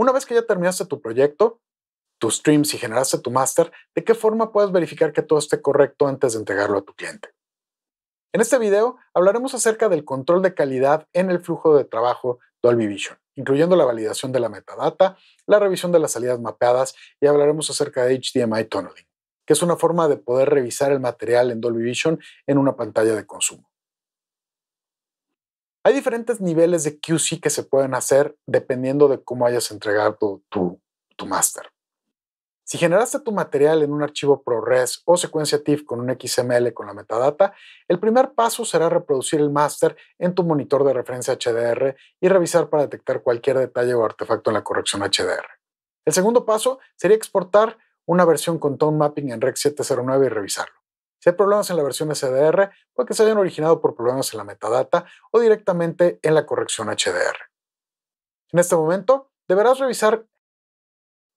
Una vez que ya terminaste tu proyecto, tus streams y generaste tu master, ¿de qué forma puedes verificar que todo esté correcto antes de entregarlo a tu cliente? En este video hablaremos acerca del control de calidad en el flujo de trabajo Dolby Vision, incluyendo la validación de la metadata, la revisión de las salidas mapeadas y hablaremos acerca de HDMI tunneling, que es una forma de poder revisar el material en Dolby Vision en una pantalla de consumo. Hay diferentes niveles de QC que se pueden hacer dependiendo de cómo hayas entregado tu, master. máster. Si generaste tu material en un archivo ProRes o secuencia TIFF con un XML con la metadata, el primer paso será reproducir el master en tu monitor de referencia HDR y revisar para detectar cualquier detalle o artefacto en la corrección HDR. El segundo paso sería exportar una versión con tone mapping en Rec 709 y revisarlo. Si hay problemas en la versión SDR, puede que se hayan originado por problemas en la metadata o directamente en la corrección HDR. En este momento, deberás revisar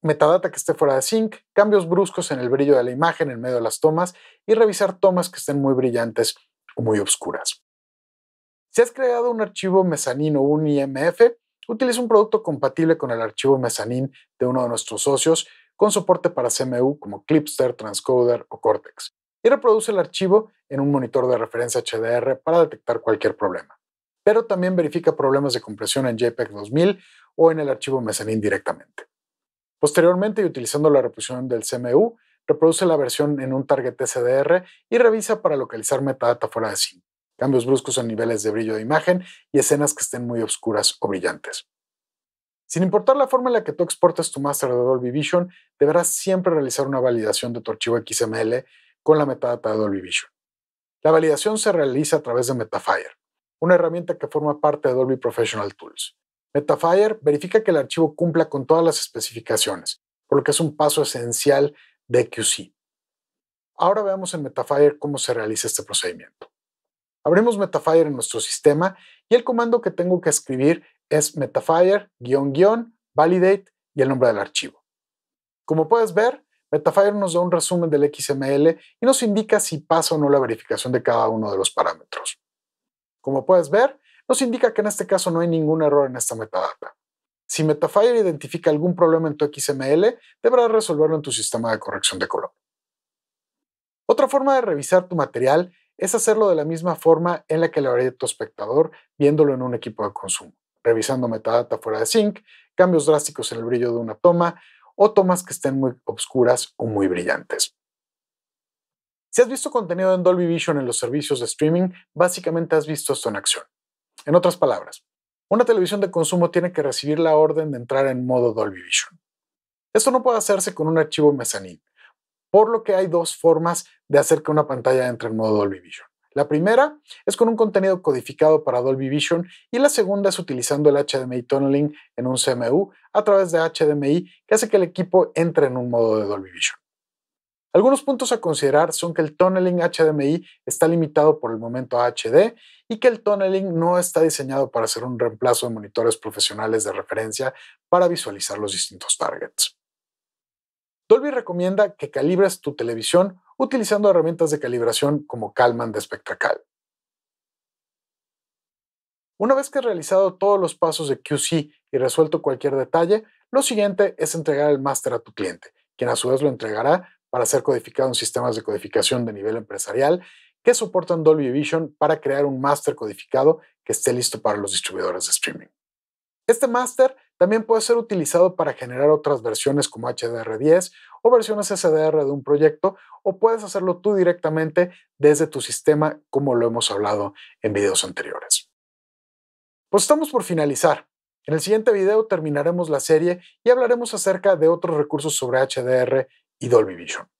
metadata que esté fuera de sync, cambios bruscos en el brillo de la imagen en medio de las tomas y revisar tomas que estén muy brillantes o muy oscuras. Si has creado un archivo mezanín o un IMF, utiliza un producto compatible con el archivo mezanín de uno de nuestros socios con soporte para CMU como Clipster, Transcoder o Cortex y reproduce el archivo en un monitor de referencia HDR para detectar cualquier problema. Pero también verifica problemas de compresión en JPEG 2000 o en el archivo Mezzanine directamente. Posteriormente, y utilizando la reposición del CMU, reproduce la versión en un target SDR y revisa para localizar metadata fuera de sí, cambios bruscos en niveles de brillo de imagen y escenas que estén muy oscuras o brillantes. Sin importar la forma en la que tú exportes tu master de Dolby Vision, deberás siempre realizar una validación de tu archivo XML con la metadata de Dolby Vision. La validación se realiza a través de Metafire, una herramienta que forma parte de Dolby Professional Tools. Metafire verifica que el archivo cumpla con todas las especificaciones, por lo que es un paso esencial de QC. Ahora veamos en Metafire cómo se realiza este procedimiento. Abrimos Metafire en nuestro sistema y el comando que tengo que escribir es metafire-validate y el nombre del archivo. Como puedes ver, Metafire nos da un resumen del XML y nos indica si pasa o no la verificación de cada uno de los parámetros. Como puedes ver, nos indica que en este caso no hay ningún error en esta metadata. Si Metafire identifica algún problema en tu XML, deberás resolverlo en tu sistema de corrección de color. Otra forma de revisar tu material es hacerlo de la misma forma en la que lo haría tu espectador viéndolo en un equipo de consumo, revisando metadata fuera de sync, cambios drásticos en el brillo de una toma o tomas que estén muy obscuras o muy brillantes. Si has visto contenido en Dolby Vision en los servicios de streaming, básicamente has visto esto en acción. En otras palabras, una televisión de consumo tiene que recibir la orden de entrar en modo Dolby Vision. Esto no puede hacerse con un archivo mezzanine, por lo que hay dos formas de hacer que una pantalla entre en modo Dolby Vision. La primera es con un contenido codificado para Dolby Vision y la segunda es utilizando el HDMI tunneling en un CMU a través de HDMI que hace que el equipo entre en un modo de Dolby Vision. Algunos puntos a considerar son que el tunneling HDMI está limitado por el momento a HD y que el tunneling no está diseñado para ser un reemplazo de monitores profesionales de referencia para visualizar los distintos targets. Dolby recomienda que calibres tu televisión utilizando herramientas de calibración como Kalman de SpectraCal. Una vez que has realizado todos los pasos de QC y resuelto cualquier detalle, lo siguiente es entregar el máster a tu cliente, quien a su vez lo entregará para ser codificado en sistemas de codificación de nivel empresarial que soportan Dolby Vision para crear un máster codificado que esté listo para los distribuidores de streaming. Este master también puede ser utilizado para generar otras versiones como HDR10 o versiones SDR de un proyecto o puedes hacerlo tú directamente desde tu sistema como lo hemos hablado en videos anteriores. Pues estamos por finalizar. En el siguiente video terminaremos la serie y hablaremos acerca de otros recursos sobre HDR y Dolby Vision.